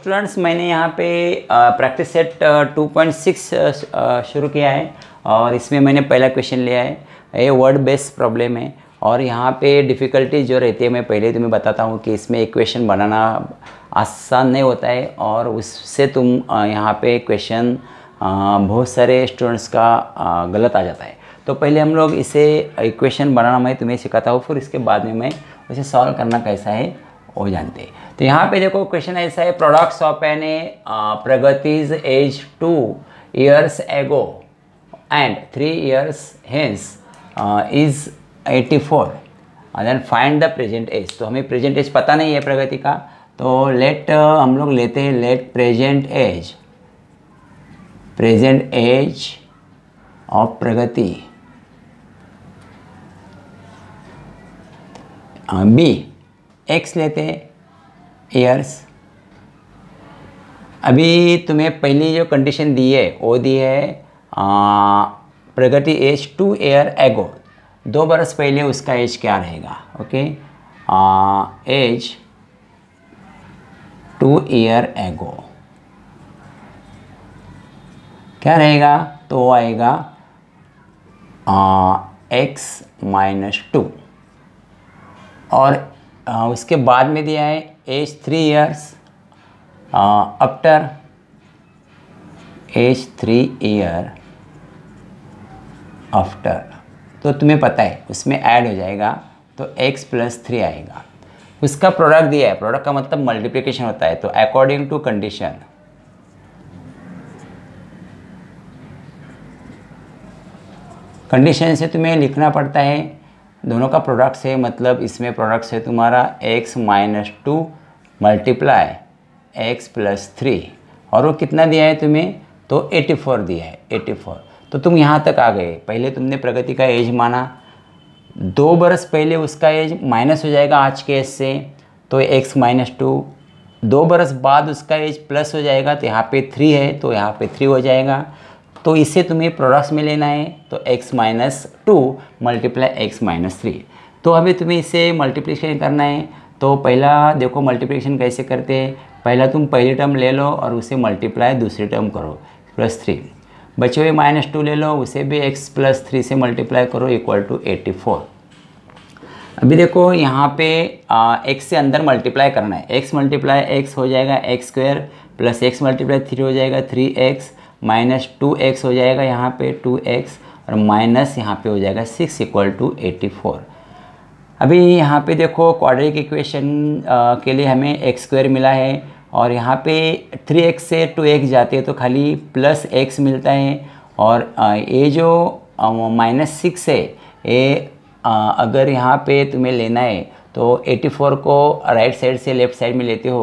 students मैंने यहाँ पे प्रैक्टिस सेट 2.6 शुरू किया है और इसमें मैंने पहला क्वेश्चन लिया है ये वर्ड बेस्ड प्रॉब्लम है और यहाँ पे डिफ़िकल्टी जो रहती है मैं पहले तुम्हें बताता हूँ कि इसमें एक क्वेश्चन बनाना आसान नहीं होता है और उससे तुम यहाँ पे क्वेश्चन बहुत सारे स्टूडेंट्स का गलत आ जाता है तो पहले हम लोग इसे इक्वेशन बनाना मैं तुम्हें सिखाता हूँ फिर इसके बाद में मैं उसे सॉल्व करना कैसा है वो जानते हैं तो यहाँ पे देखो क्वेश्चन ऐसा है products of an a Pragati's age two years ago and three years hence is 84 then find the present age तो हमें प्रेजेंट एज पता नहीं है प्रगति का तो लेट uh, हम लोग लेते हैं let present age present age of Pragati be uh, x लेते हैं ईयर्स अभी तुम्हें पहली जो कंडीशन दी है वो दी है प्रगति एज टू ईयर एगो दो बरस पहले उसका एज क्या रहेगा okay as two year ago क्या रहेगा तो वो आएगा एक्स माइनस टू और उसके बाद में दिया है age three years after age three year after तो तुम्हें पता है उसमें ऐड हो जाएगा तो x प्लस थ्री आएगा उसका प्रोडक्ट दिया है प्रोडक्ट का मतलब मल्टीप्लिकेशन होता है तो अकॉर्डिंग टू कंडीशन कंडीशन से तुम्हें लिखना पड़ता है दोनों का प्रोडक्ट्स है मतलब इसमें प्रोडक्ट्स है तुम्हारा x minus two multiply x plus three और वो कितना दिया है तुम्हें तो 84 फोर दिया है एटी फोर तो तुम यहाँ तक आ गए पहले तुमने प्रगति का एज माना दो बरस पहले उसका एज माइनस हो जाएगा आज के एज से तो एक्स माइनस टू दो बरस बाद उसका एज प्लस हो जाएगा तो यहाँ पे थ्री है तो यहाँ पे थ्री हो जाएगा तो इससे तुम्हें प्रोडक्ट्स में लेना है तो x minus two multiply x minus three तो हमें तुम्हें इसे मल्टीप्लिकेशन करना है तो पहला देखो मल्टीप्लिकेशन कैसे करते हैं पहला तुम पहली टर्म ले लो और उसे मल्टीप्लाई दूसरी टर्म करो प्लस थ्री बचे हुए माइनस टू ले लो उसे भी एक्स प्लस थ्री से मल्टीप्लाई करो इक्वल टू एट्टी फोर अभी देखो यहाँ पे एक्स से अंदर मल्टीप्लाई करना है एक्स मल्टीप्लाई एक्स हो जाएगा x square plus x multiply three हो जाएगा three x minus two x हो जाएगा यहाँ पे टू एक्स और माइनस यहाँ पे हो जाएगा six equal to eighty four अभी यहाँ पे देखो क्वाड्रेटिक इक्वेशन के लिए हमें एक्स स्क्वायर मिला है और यहाँ पे थ्री एक्स से टू एक्स जाते हैं तो खाली प्लस एक्स मिलता है और ये जो माइनस सिक्स है ये अगर यहाँ पे तुम्हें लेना है तो 84 को राइट साइड से लेफ़्ट साइड में लेते हो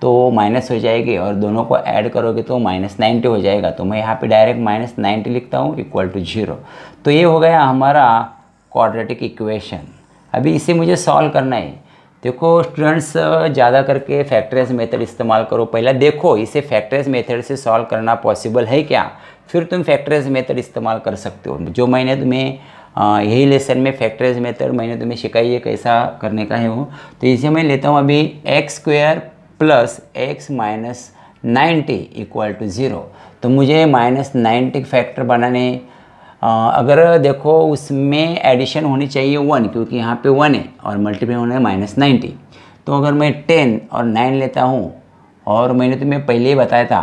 तो माइनस हो जाएगी और दोनों को ऐड करोगे तो माइनस नाइन्टी हो जाएगा तो मैं यहाँ पे डायरेक्ट माइनस नाइन्टी लिखता हूँ इक्वल टू जीरो तो ये हो गया हमारा क्वाड्रेटिक इक्वेशन अभी इसे मुझे सॉल्व करना है देखो स्टूडेंट्स ज़्यादा करके फैक्ट्रेज मेथड इस्तेमाल करो पहला देखो इसे फैक्ट्रेज मेथड से सॉल्व करना पॉसिबल है क्या फिर तुम फैक्ट्रेज मेथड इस्तेमाल कर सकते हो जो मैंने तुम्हें यही लेसन में फैक्ट्रेज मेथड मैंने तुम्हें सिखाई है कैसा करने का है वो तो इसे मैं लेता हूँ अभी x square plus x minus ninety equal to zero तो मुझे माइनस नाइन्टी फैक्टर बनाने अगर देखो उसमें एडिशन होनी चाहिए वन क्योंकि यहाँ पे वन है और मल्टीप्लाई होना है माइनस नाइन्टी तो अगर मैं टेन और नाइन लेता हूँ और मैंने तुम्हें पहले ही बताया था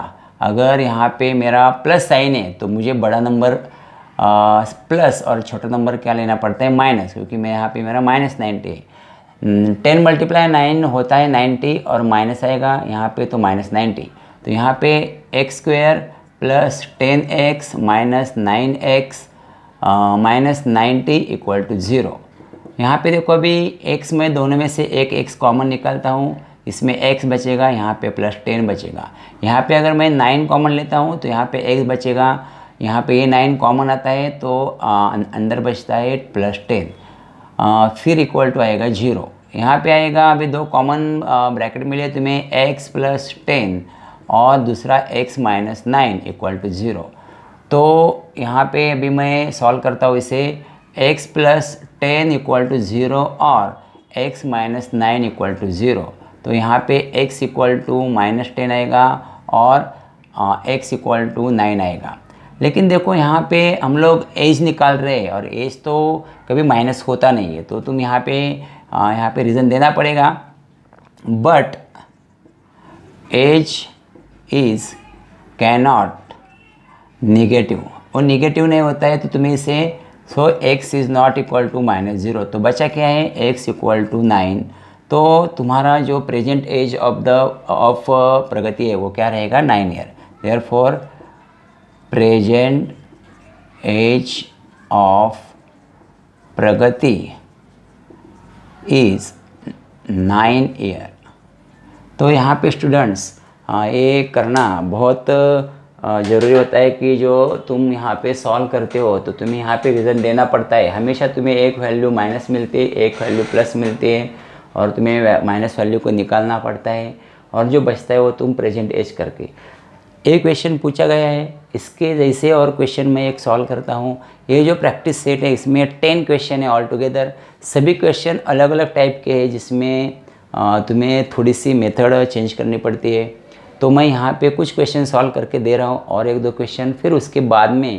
अगर यहाँ पे मेरा प्लस साइन है तो मुझे बड़ा नंबर प्लस और छोटा नंबर क्या लेना पड़ता है माइनस क्योंकि मैं यहाँ पर मेरा माइनस नाइन्टी है टेन मल्टीप्लाई नाइन होता है नाइन्टी और माइनस आएगा यहाँ पे तो माइनस नाइन्टी तो यहाँ पे x square plus ten x minus nine x minus ninety equal to zero यहाँ पे देखो अभी एक्स में दोनों में से एक एक्स कॉमन निकालता हूँ इसमें एक्स बचेगा यहाँ पे प्लस टेन बचेगा यहाँ पे अगर मैं नाइन कॉमन लेता हूँ तो यहाँ पे एक्स बचेगा यहाँ पे ये नाइन कॉमन आता है तो आ, अं, अंदर बचता है प्लस टेन फिर इक्वल टू आएगा जीरो यहाँ पे आएगा अभी दो कॉमन ब्रैकेट मिले तुम्हें एक्स प्लस टेन और दूसरा x minus nine equal to zero तो यहाँ पे अभी मैं सॉल्व करता हूँ इसे x plus ten equal to zero और x minus nine equal to zero तो यहाँ पे x equal to minus ten आएगा और एक्स इक्वल टू नाइन आएगा लेकिन देखो यहाँ पे हम लोग एज निकाल रहे हैं और एज तो कभी माइनस होता नहीं है तो तुम यहाँ पे यहाँ पे रीज़न देना पड़ेगा but age is cannot negative और निगेटिव नहीं होता है तो तुम्हें इसे so x is not equal to minus zero तो बचा क्या है एक्स इक्वल टू नाइन तो तुम्हारा जो present age of the of Pragati है वो क्या रहेगा nine year therefore present age of Pragati is nine year तो यहाँ पे स्टूडेंट्स ये करना बहुत ज़रूरी होता है कि जो तुम यहाँ पे सॉल्व करते हो तो तुम्हें यहाँ पे रिज़ल्ट देना पड़ता है हमेशा तुम्हें एक वैल्यू माइनस मिलती है एक वैल्यू प्लस मिलती है और तुम्हें माइनस वैल्यू को निकालना पड़ता है और जो बचता है वो तुम प्रेजेंट एज करके एक क्वेश्चन पूछा गया है इसके जैसे और क्वेश्चन मैं एक सॉल्व करता हूँ ये जो प्रैक्टिस सेट है इसमें टेन क्वेश्चन है ऑल टुगेदर सभी क्वेश्चन अलग अलग टाइप के हैं जिसमें तुम्हें थोड़ी सी मेथड चेंज करनी पड़ती है तो मैं यहाँ पे कुछ क्वेश्चन सॉल्व करके दे रहा हूँ और एक दो क्वेश्चन फिर उसके बाद में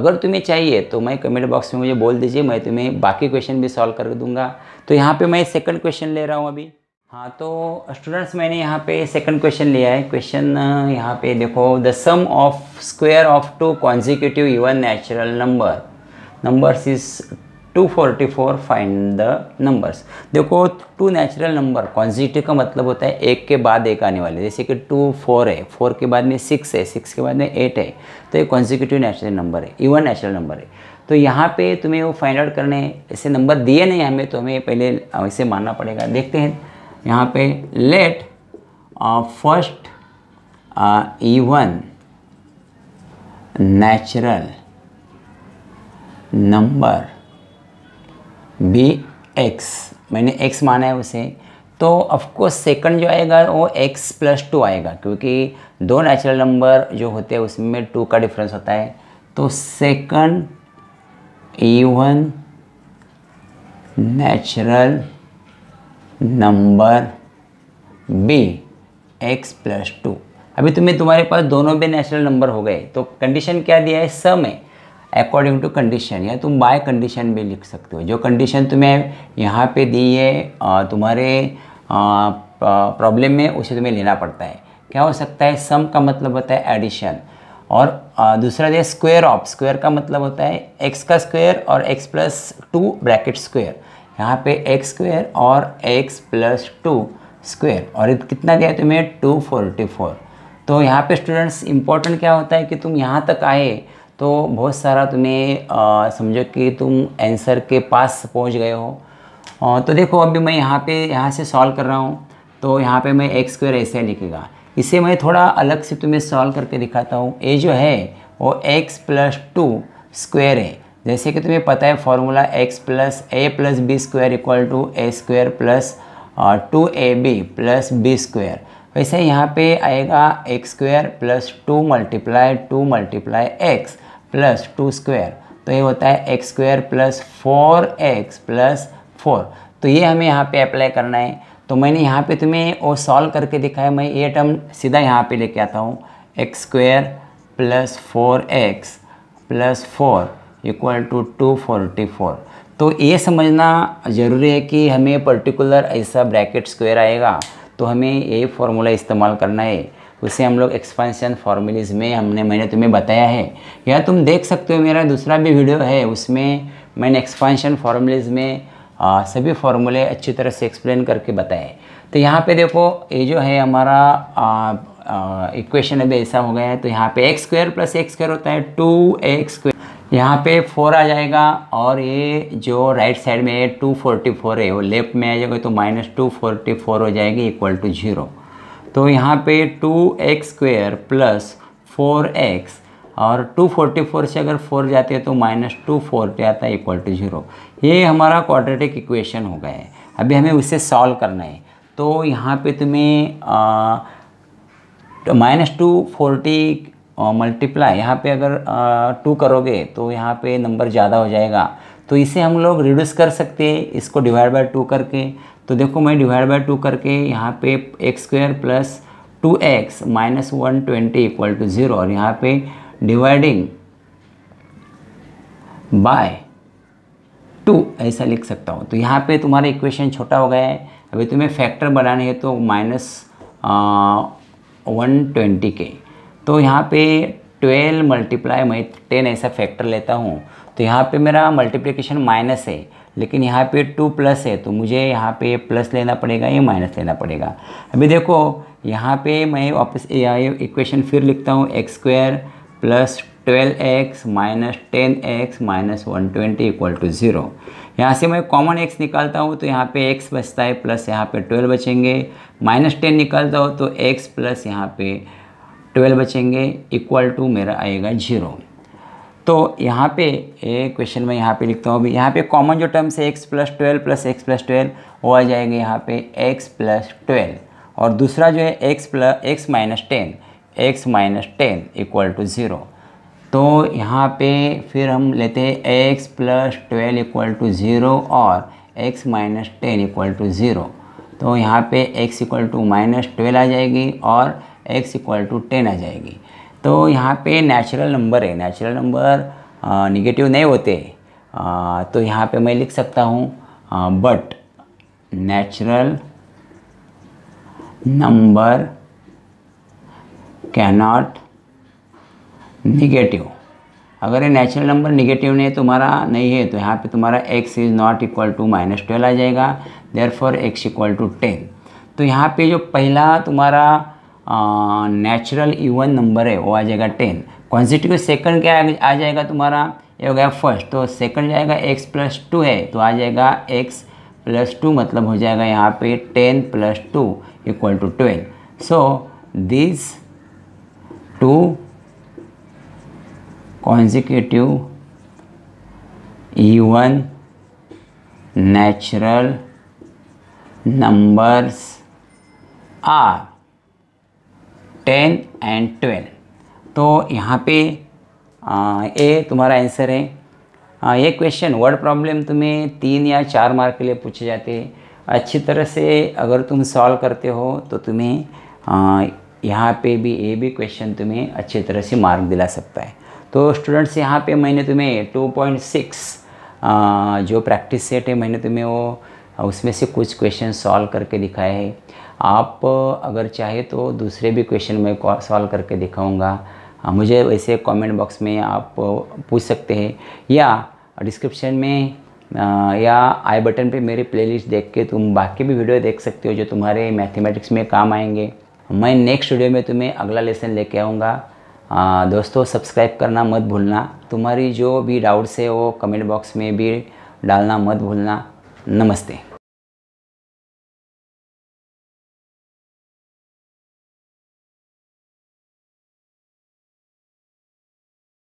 अगर तुम्हें चाहिए तो मैं कमेंट बॉक्स में मुझे बोल दीजिए मैं तुम्हें बाकी क्वेश्चन भी सॉल्व कर दूँगा तो यहाँ पर मैं सेकेंड क्वेश्चन ले रहा हूँ अभी हाँ तो स्टूडेंट्स मैंने यहाँ पे सेकंड क्वेश्चन लिया है क्वेश्चन यहाँ पे देखो the sum of square of two consecutive even natural number numbers is 244 find the numbers देखो टू नेचुरल नंबर कॉन्जिक्यूटिव का मतलब होता है एक के बाद एक आने वाले जैसे कि टू फोर है फोर के बाद में सिक्स है सिक्स के बाद में एट है तो ये कॉन्जिक्यूटिव नेचुरल नंबर है इवन नेचुरल नंबर है तो यहाँ पे तुम्हें वो फाइंड आउट करने ऐसे नंबर दिए नहीं हमें तो हमें पहले ऐसे मानना पड़ेगा देखते हैं यहाँ पे let first even natural number be x मैंने एक्स माना है उसे तो ऑफकोर्स सेकंड जो आएगा वो एक्स प्लस टू आएगा क्योंकि दो नेचुरल नंबर जो होते हैं उसमें टू का डिफरेंस होता है तो second even natural number be x plus two अभी तुम्हें तुम्हारे पास दोनों भी नेचुरल नंबर हो गए तो कंडीशन क्या दिया है सम में अकॉर्डिंग टू कंडीशन या तुम बाय कंडीशन भी लिख सकते हो जो कंडीशन तुम्हें यहाँ पे दी है तुम्हारे प्रॉब्लम में उसे तुम्हें लेना पड़ता है क्या हो सकता है सम का मतलब होता है एडिशन और दूसरा जो स्क्वेयर ऑफ स्क्वेयर का मतलब होता है एक्स का स्क्वेयर और x plus two bracket square यहाँ पे एक्स स्क्वेयर और एक्स प्लस टू स्क्वेयर और कितना दिया तुम्हें टू फोर्टी फोर तो यहाँ पे स्टूडेंट्स इम्पोर्टेंट क्या होता है कि तुम यहाँ तक आए तो बहुत सारा तुम्हें समझो कि तुम आंसर के पास पहुँच गए हो आ, तो देखो अभी मैं यहाँ पे यहाँ से सॉल्व कर रहा हूँ तो यहाँ पे मैं एक्स स्क्वेयर ऐसे लिखेगा इसे मैं थोड़ा अलग से तुम्हें सॉल्व करके दिखाता हूँ ए जो है वो एक्स प्लस टू स्क्वेयर है जैसे कि तुम्हें पता है formula x plus a plus b square equal to a square plus two a b plus b square वैसे यहाँ पे आएगा x square plus two multiply two multiply x plus two square तो ये होता है x square plus four x plus four तो ये हमें यहाँ पे अप्लाई करना है तो मैंने यहाँ पे तुम्हें वो सॉल्व करके दिखाया मैं ये टर्म सीधा यहाँ पे लेके आता हूँ x square plus four x plus four equal to two forty four तो ये समझना ज़रूरी है कि हमें पर्टिकुलर ऐसा ब्रैकेट स्क्वायर आएगा तो हमें ये फॉर्मूला इस्तेमाल करना है उसे हम लोग एक्सपेंशन फॉर्मूलेज में हमने मैंने तुम्हें बताया है या तुम देख सकते हो मेरा दूसरा भी वीडियो है उसमें मैंने एक्सपेंशन फार्मूलीज में आ, सभी फार्मूले अच्छी तरह से एक्सप्लेन करके बताए तो यहाँ पे देखो ये जो है हमारा इक्वेशन अभी ऐसा हो गया है तो यहाँ पे x square plus x square होता है टू एक्स स्क्वायर यहाँ पे फोर आ जाएगा और ये जो राइट साइड में है टू फोर्टी फोर है वो लेफ्ट में आ जाएगा तो माइनस टू फोर्टी फोर हो जाएगी इक्वल टू जीरो तो यहाँ पे two x square plus four x और टू फोर्टी फोर से अगर फोर जाते हैं तो माइनस टू फोर्टी आता है इक्वल टू जीरो ये हमारा क्वाड्रेटिक इक्वेशन हो गया है अभी हमें उसे सॉल्व करना है तो यहाँ पर तुम्हें माइनस टू फोर्टी मल्टीप्लाई यहाँ पे अगर टू करोगे तो यहाँ पे नंबर ज़्यादा हो जाएगा तो इसे हम लोग रिड्यूस कर सकते हैं इसको डिवाइड बाय टू करके तो देखो मैं डिवाइड बाय टू करके यहाँ पे x square plus two x minus one twenty equal to zero और यहाँ पे डिवाइडिंग बाय टू ऐसा लिख सकता हूँ तो यहाँ पे तुम्हारा इक्वेशन छोटा हो गया है अभी तुम्हें फैक्टर बनाने हैं तो माइनस वन ट्वेंटी के तो यहाँ पे ट्वेल्व मल्टीप्लाई मैं टेन ऐसा फैक्टर लेता हूँ तो यहाँ पे मेरा मल्टीप्लिकेशन माइनस है लेकिन यहाँ पे टू प्लस है तो मुझे यहाँ पे प्लस लेना पड़ेगा या माइनस लेना पड़ेगा अभी देखो यहाँ पे मैं वापस इक्वेशन फिर लिखता हूँ x square plus twelve x minus ten x minus one twenty equal to zero यहाँ से मैं कॉमन एक्स निकालता हूँ तो यहाँ पे एक्स बचता है प्लस यहाँ पे ट्वेल्व बचेंगे माइनस टेन निकालता हूँ तो एक्स प्लस यहाँ पे ट्वेल्व बचेंगे इक्वल टू मेरा आएगा जीरो तो यहाँ पे क्वेश्चन मैं यहाँ पे लिखता हूँ अभी यहाँ पे कॉमन जो टर्म्स है x plus twelve plus x plus twelve वो आ जाएगा यहाँ पे एक्स प्लस ट्वेल्व और दूसरा जो है x plus x minus ten x minus ten equal to zero तो यहाँ पे फिर हम लेते हैं x plus twelve equal to zero और x minus ten equal to zero तो यहाँ पे x equal to minus twelve आ जाएगी और एक्स इक्वल टू टेन आ जाएगी तो यहाँ पे नेचुरल नंबर है नेचुरल नंबर निगेटिव नहीं होते आ, तो यहाँ पे मैं लिख सकता हूँ but natural number cannot negative अगर ये नेचुरल नंबर निगेटिव नहीं तुम्हारा नहीं है तो यहाँ पे तुम्हारा x is not equal to minus twelve आ जाएगा therefore x equal to ten तो यहाँ पे जो पहला तुम्हारा नेचुरल इवन नंबर है वो आ जाएगा टेन कॉन्स्टिट्यूटिव सेकंड क्या आ जाएगा तुम्हारा ये हो गया फर्स्ट तो सेकंड जाएगा एक्स प्लस टू है तो आ जाएगा एक्स प्लस टू मतलब हो जाएगा यहाँ पे ten plus two equal to twelve so this two consecutive even natural numbers are ten and twelve तो यहाँ पे ए तुम्हारा आंसर है आ, ये क्वेश्चन वर्ड प्रॉब्लम तुम्हें तीन या चार मार्क के लिए पूछे जाते हैं अच्छी तरह से अगर तुम सॉल्व करते हो तो तुम्हें आ, यहाँ पे भी ए भी क्वेश्चन तुम्हें अच्छी तरह से मार्क दिला सकता है तो स्टूडेंट्स यहाँ पे मैंने तुम्हें 2.6 जो प्रैक्टिस सेट है मैंने तुम्हें वो उसमें से कुछ क्वेश्चन सॉल्व करके दिखाए हैं आप अगर चाहे तो दूसरे भी क्वेश्चन में सॉल्व करके दिखाऊंगा हाँ, मुझे वैसे कमेंट बॉक्स में आप पूछ सकते हैं या डिस्क्रिप्शन में या आई बटन पे मेरी प्लेलिस्ट देख के तुम बाकी भी वीडियो देख सकते हो जो तुम्हारे मैथमेटिक्स में काम आएंगे मैं नेक्स्ट वीडियो में तुम्हें अगला लेसन लेके आऊँगा दोस्तों सब्सक्राइब करना मत भूलना तुम्हारी जो भी डाउट्स है वो कमेंट बॉक्स में भी डालना मत भूलना नमस्ते